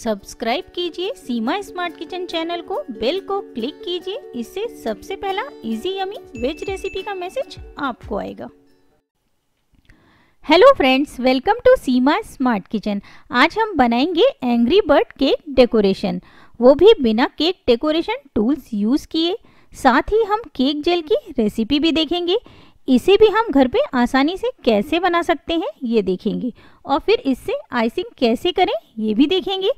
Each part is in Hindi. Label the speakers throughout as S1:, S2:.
S1: सब्सक्राइब कीजिए सीमा स्मार्ट किचन चैनल को बेल को क्लिक कीजिए इससे सबसे पहला इजी यमी वेज रेसिपी का मैसेज आपको आएगा hello friends welcome to Seema smart kitchen आज हम बनाएंगे एंग्री बर्ड केक डेकोरेशन वो भी बिना केक डेकोरेशन टूल्स यूज़ किए साथ ही हम केक जेल की रेसिपी भी देखेंगे इसे भी हम घर पे आसानी से कैसे बना सकते हैं ये देखेंगे और फिर इससे आइसिंग कैसे करें ये भी देखेंगे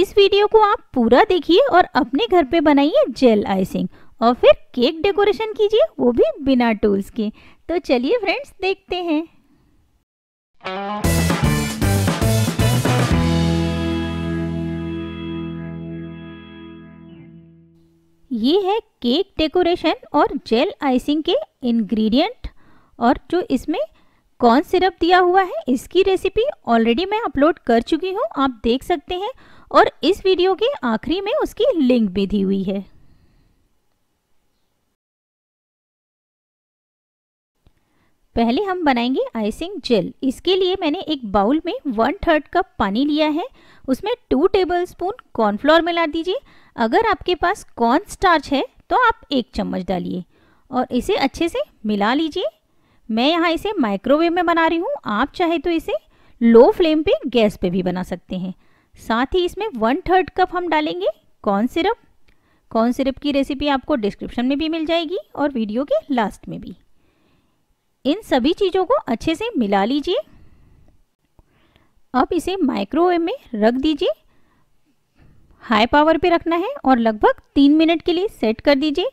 S1: इस वीडियो को आप पूरा देखिए और अपने घर पे बनाइए जेल आइसिंग और फिर केक डेकोरेशन कीजिए वो भी बिना टूल्स के तो चलिए फ्रेंड्स देखते हैं ये है केक डेकोरेशन और जेल आइसिंग के इंग्रेडिएंट और जो इसमें कॉर्न सिरप दिया हुआ है इसकी रेसिपी ऑलरेडी मैं अपलोड कर चुकी हूँ आप देख सकते हैं और इस वीडियो के आखिरी में उसकी लिंक भी दी हुई है पहले हम बनाएंगे आइसिंग जेल इसके लिए मैंने एक बाउल में वन थर्ड कप पानी लिया है उसमें टू टेबलस्पून स्पून कॉर्नफ्लोर मिला दीजिए अगर आपके पास कॉर्न स्टार्च है तो आप एक चम्मच डालिए और इसे अच्छे से मिला लीजिए मैं यहाँ इसे माइक्रोवेव में बना रही हूँ आप चाहे तो इसे लो फ्लेम पे गैस पे भी बना सकते हैं साथ ही इसमें वन थर्ड कप हम डालेंगे कॉर्न सिरप कॉर्न सिरप की रेसिपी आपको डिस्क्रिप्शन में भी मिल जाएगी और वीडियो के लास्ट में भी इन सभी चीज़ों को अच्छे से मिला लीजिए अब इसे माइक्रोवेव में रख दीजिए हाई पावर पे रखना है और लगभग तीन मिनट के लिए सेट कर दीजिए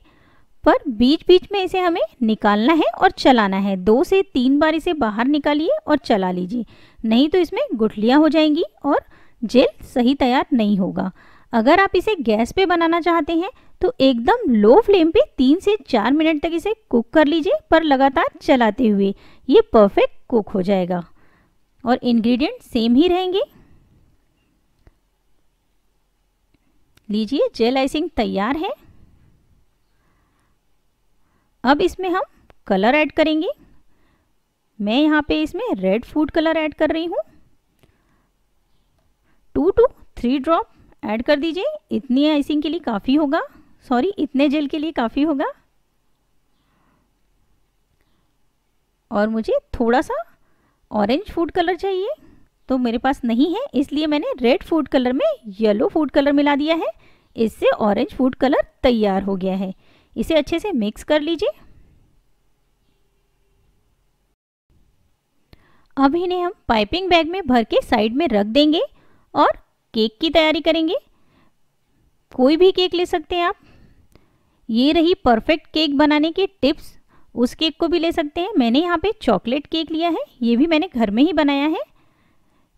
S1: पर बीच बीच में इसे हमें निकालना है और चलाना है दो से तीन बार इसे बाहर निकालिए और चला लीजिए नहीं तो इसमें गुठलियाँ हो जाएंगी और जेल सही तैयार नहीं होगा अगर आप इसे गैस पे बनाना चाहते हैं तो एकदम लो फ्लेम पे तीन से चार मिनट तक इसे कुक कर लीजिए पर लगातार चलाते हुए ये परफेक्ट कुक हो जाएगा और इन्ग्रीडियंट सेम ही रहेंगे लीजिए जेल आइसिंग तैयार है अब इसमें हम कलर ऐड करेंगे मैं यहाँ पे इसमें रेड फूड कलर ऐड कर रही हूँ two to three drop add कर दीजिए इतनी आइसिंग के लिए काफ़ी होगा सॉरी इतने जेल के लिए काफ़ी होगा और मुझे थोड़ा सा ऑरेंज फूड कलर चाहिए तो मेरे पास नहीं है इसलिए मैंने रेड फूड कलर में येलो फूड कलर मिला दिया है इससे ऑरेंज फूड कलर तैयार हो गया है इसे अच्छे से मिक्स कर लीजिए अब इन्हें हम पाइपिंग बैग में भर के साइड में रख देंगे और केक की तैयारी करेंगे कोई भी केक ले सकते हैं आप ये रही परफेक्ट केक बनाने की टिप्स उस केक को भी ले सकते हैं मैंने यहाँ पे चॉकलेट केक लिया है ये भी मैंने घर में ही बनाया है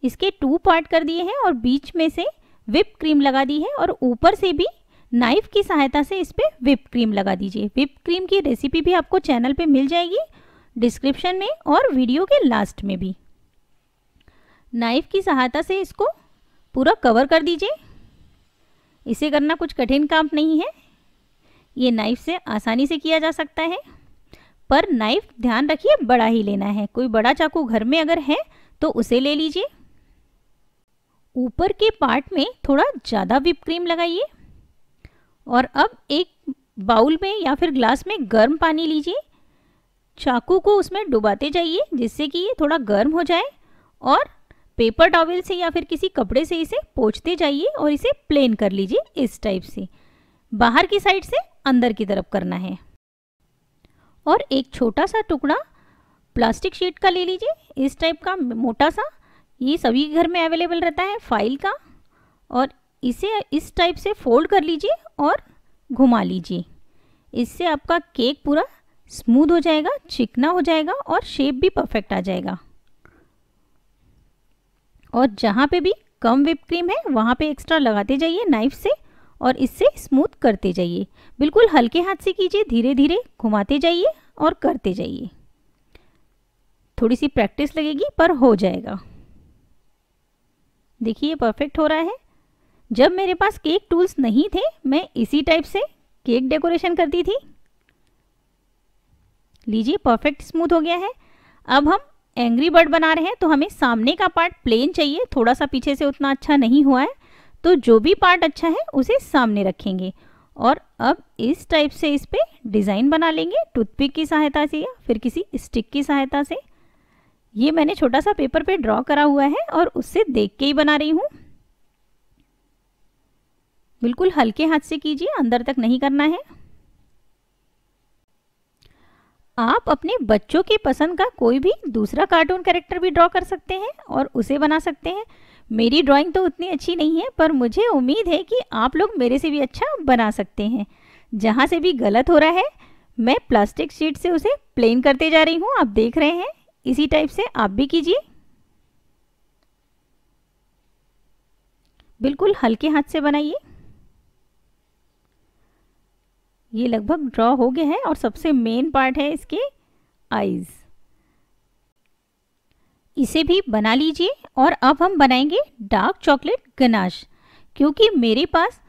S1: इसके टू पार्ट कर दिए हैं और बीच में से विप क्रीम लगा दी है और ऊपर से भी नाइफ की सहायता से इस पर विप क्रीम लगा दीजिए विप क्रीम की रेसिपी भी आपको चैनल पे मिल जाएगी डिस्क्रिप्शन में और वीडियो के लास्ट में भी नाइफ की सहायता से इसको पूरा कवर कर दीजिए इसे करना कुछ कठिन काम नहीं है ये नाइफ से आसानी से किया जा सकता है पर नाइफ ध्यान रखिए बड़ा ही लेना है कोई बड़ा चाकू घर में अगर है तो उसे ले लीजिए ऊपर के पार्ट में थोड़ा ज़्यादा विप क्रीम लगाइए और अब एक बाउल में या फिर ग्लास में गर्म पानी लीजिए चाकू को उसमें डुबाते जाइए जिससे कि ये थोड़ा गर्म हो जाए और पेपर टॉवल से या फिर किसी कपड़े से इसे पोछते जाइए और इसे प्लेन कर लीजिए इस टाइप से बाहर की साइड से अंदर की तरफ करना है और एक छोटा सा टुकड़ा प्लास्टिक शीट का ले लीजिए इस टाइप का मोटा सा ये सभी घर में अवेलेबल रहता है फाइल का और इसे इस टाइप से फोल्ड कर लीजिए और घुमा लीजिए इससे आपका केक पूरा स्मूथ हो जाएगा चिकना हो जाएगा और शेप भी परफेक्ट आ जाएगा और जहाँ पे भी कम विप क्रीम है वहाँ पे एक्स्ट्रा लगाते जाइए नाइफ से और इससे स्मूथ करते जाइए बिल्कुल हल्के हाथ से कीजिए धीरे धीरे घुमाते जाइए और करते जाइए थोड़ी सी प्रैक्टिस लगेगी पर हो जाएगा देखिए परफेक्ट हो रहा है जब मेरे पास केक टूल्स नहीं थे मैं इसी टाइप से केक डेकोरेशन करती थी लीजिए परफेक्ट स्मूथ हो गया है अब हम एंग्री बर्ड बना रहे हैं तो हमें सामने का पार्ट प्लेन चाहिए थोड़ा सा पीछे से उतना अच्छा नहीं हुआ है तो जो भी पार्ट अच्छा है उसे सामने रखेंगे और अब इस टाइप से इस पर डिज़ाइन बना लेंगे टूथपिक की सहायता से या फिर किसी स्टिक की सहायता से ये मैंने छोटा सा पेपर पे ड्रॉ करा हुआ है और उससे देख के ही बना रही हूँ बिल्कुल हल्के हाथ से कीजिए अंदर तक नहीं करना है आप अपने बच्चों की पसंद का कोई भी दूसरा कार्टून कैरेक्टर भी ड्रॉ कर सकते हैं और उसे बना सकते हैं मेरी ड्राइंग तो उतनी अच्छी नहीं है पर मुझे उम्मीद है कि आप लोग मेरे से भी अच्छा बना सकते हैं जहाँ से भी गलत हो रहा है मैं प्लास्टिक शीट से उसे प्लेन करते जा रही हूँ आप देख रहे हैं इसी टाइप से आप भी कीजिए बिल्कुल हल्के हाथ से बनाइए ये लगभग ड्रॉ हो गया है और सबसे मेन पार्ट है इसके आईज इसे भी बना लीजिए और अब हम बनाएंगे डार्क चॉकलेट गनाश क्योंकि मेरे पास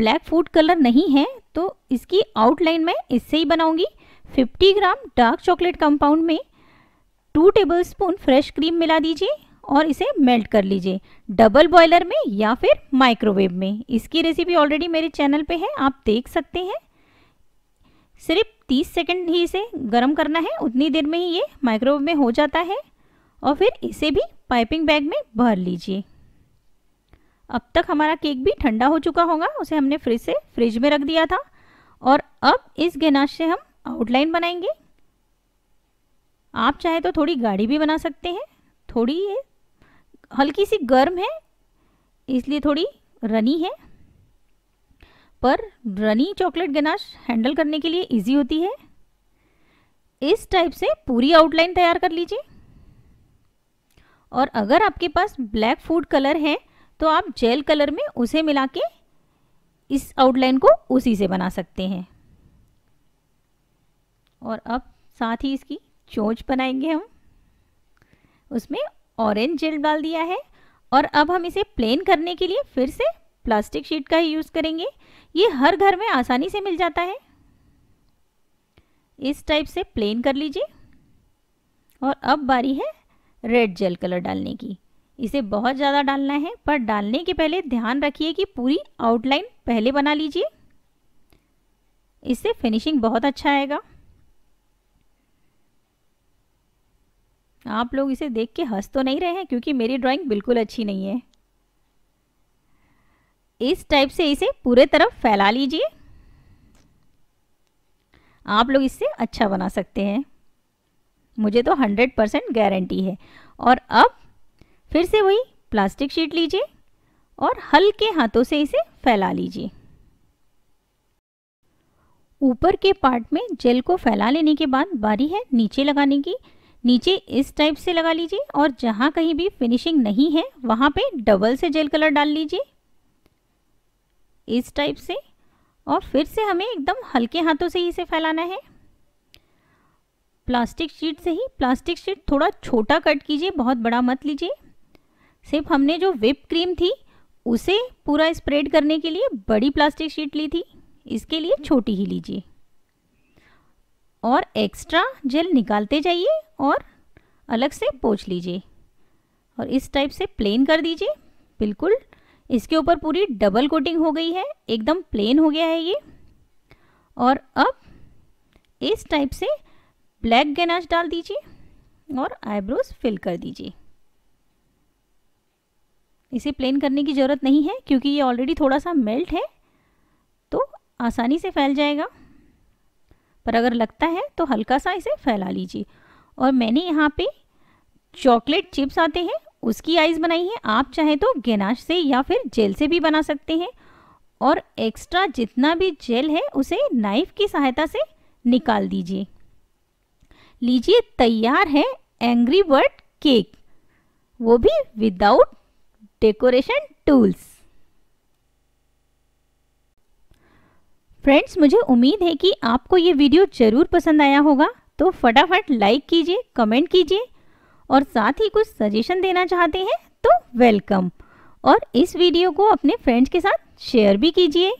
S1: ब्लैक फूड कलर नहीं है तो इसकी आउटलाइन मैं इससे ही बनाऊंगी 50 ग्राम डार्क चॉकलेट कंपाउंड में टू टेबलस्पून फ्रेश क्रीम मिला दीजिए और इसे मेल्ट कर लीजिए डबल बॉयलर में या फिर माइक्रोवेव में इसकी रेसिपी ऑलरेडी मेरे चैनल पे है आप देख सकते हैं सिर्फ 30 सेकंड ही इसे गर्म करना है उतनी देर में ही ये माइक्रोवेव में हो जाता है और फिर इसे भी पाइपिंग बैग में भर लीजिए अब तक हमारा केक भी ठंडा हो चुका होगा उसे हमने फ्रिज से फ्रिज में रख दिया था और अब इस गनाश से हम आउटलाइन बनाएंगे आप चाहे तो थोड़ी गाढ़ी भी बना सकते हैं थोड़ी ये हल्की सी गर्म है इसलिए थोड़ी रनी है पर रनी चॉकलेट गनाश हैंडल करने के लिए इजी होती है इस टाइप से पूरी आउटलाइन तैयार कर लीजिए और अगर आपके पास ब्लैक फूड कलर है तो आप जेल कलर में उसे मिला के इस आउटलाइन को उसी से बना सकते हैं और अब साथ ही इसकी चोंच बनाएंगे हम उसमें ऑरेंज जेल डाल दिया है और अब हम इसे प्लेन करने के लिए फिर से प्लास्टिक शीट का ही यूज़ करेंगे ये हर घर में आसानी से मिल जाता है इस टाइप से प्लेन कर लीजिए और अब बारी है रेड जेल कलर डालने की इसे बहुत ज़्यादा डालना है पर डालने के पहले ध्यान रखिए कि पूरी आउटलाइन पहले बना लीजिए इससे फिनिशिंग बहुत अच्छा आएगा आप लोग इसे देख के हंस तो नहीं रहे हैं क्योंकि मेरी ड्राइंग बिल्कुल अच्छी नहीं है इस टाइप से इसे पूरे तरफ फैला लीजिए आप लोग इससे अच्छा बना सकते हैं मुझे तो 100 परसेंट गारंटी है और अब फिर से वही प्लास्टिक शीट लीजिए और हल्के हाथों से इसे फैला लीजिए ऊपर के पार्ट में जेल को फैला लेने के बाद बारी है नीचे लगाने की नीचे इस टाइप से लगा लीजिए और जहाँ कहीं भी फिनिशिंग नहीं है वहाँ पे डबल से जेल कलर डाल लीजिए इस टाइप से और फिर से हमें एकदम हल्के हाथों से ही इसे फैलाना है प्लास्टिक शीट से ही प्लास्टिक शीट थोड़ा छोटा कट कीजिए बहुत बड़ा मत लीजिए सिर्फ हमने जो विप क्रीम थी उसे पूरा स्प्रेड करने के लिए बड़ी प्लास्टिक शीट ली थी इसके लिए छोटी ही लीजिए और एक्स्ट्रा जेल निकालते जाइए और अलग से पोछ लीजिए और इस टाइप से प्लेन कर दीजिए बिल्कुल इसके ऊपर पूरी डबल कोटिंग हो गई है एकदम प्लेन हो गया है ये और अब इस टाइप से ब्लैक गनाज डाल दीजिए और आईब्रोज फिल कर दीजिए इसे प्लेन करने की ज़रूरत नहीं है क्योंकि ये ऑलरेडी थोड़ा सा मेल्ट है तो आसानी से फैल जाएगा पर अगर लगता है तो हल्का सा इसे फैला लीजिए और मैंने यहाँ पे चॉकलेट चिप्स आते हैं उसकी आइस बनाई है आप चाहे तो गेनाश से या फिर जेल से भी बना सकते हैं और एक्स्ट्रा जितना भी जेल है उसे नाइफ की सहायता से निकाल दीजिए लीजिए तैयार है एंग्री बर्ड केक वो भी विदाउट डेकोरेशन टूल्स फ्रेंड्स मुझे उम्मीद है कि आपको ये वीडियो ज़रूर पसंद आया होगा तो फटाफट लाइक कीजिए कमेंट कीजिए और साथ ही कुछ सजेशन देना चाहते हैं तो वेलकम और इस वीडियो को अपने फ्रेंड्स के साथ शेयर भी कीजिए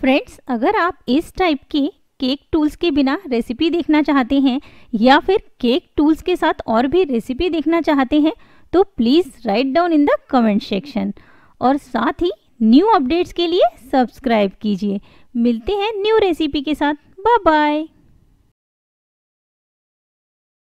S1: फ्रेंड्स अगर आप इस टाइप के केक टूल्स के बिना रेसिपी देखना चाहते हैं या फिर केक टूल्स के साथ और भी रेसिपी देखना चाहते हैं तो please write down in the comment section और साथ ही न्यू अपडेट्स के लिए सब्सक्राइब कीजिए मिलते हैं न्यू रेसिपी के साथ बाय बाय